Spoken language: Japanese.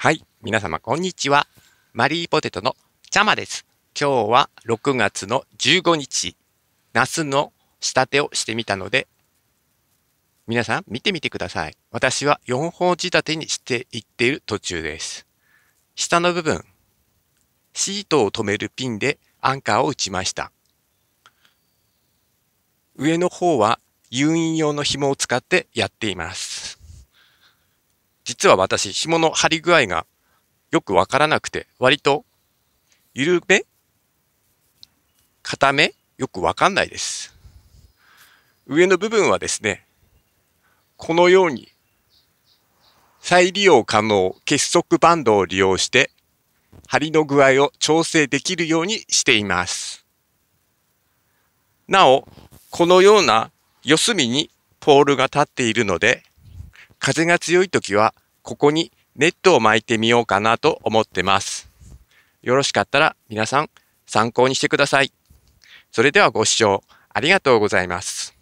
はい。皆様、こんにちは。マリーポテトのちゃまです。今日は6月の15日、夏の仕立てをしてみたので、皆さん見てみてください。私は4本仕立てにしていっている途中です。下の部分、シートを止めるピンでアンカーを打ちました。上の方は誘引用の紐を使ってやっています。実は私、紐の張り具合がよくわからなくて、割と緩め固めよくわかんないです。上の部分はですね、このように再利用可能結束バンドを利用して針の具合を調整できるようにしています。なお、このような四隅にポールが立っているので風が強い時は、ここにネットを巻いてみようかなと思ってます。よろしかったら皆さん参考にしてください。それではご視聴ありがとうございます。